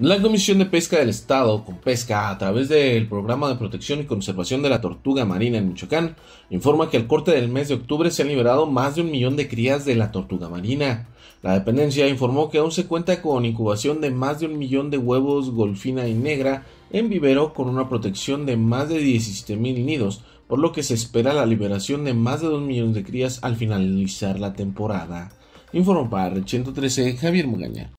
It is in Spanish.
La Comisión de Pesca del Estado, con pesca a través del Programa de Protección y Conservación de la Tortuga Marina en Michoacán, informa que al corte del mes de octubre se han liberado más de un millón de crías de la tortuga marina. La dependencia informó que aún se cuenta con incubación de más de un millón de huevos golfina y negra en vivero con una protección de más de mil nidos, por lo que se espera la liberación de más de dos millones de crías al finalizar la temporada. Informó para 113 Javier Mugaña.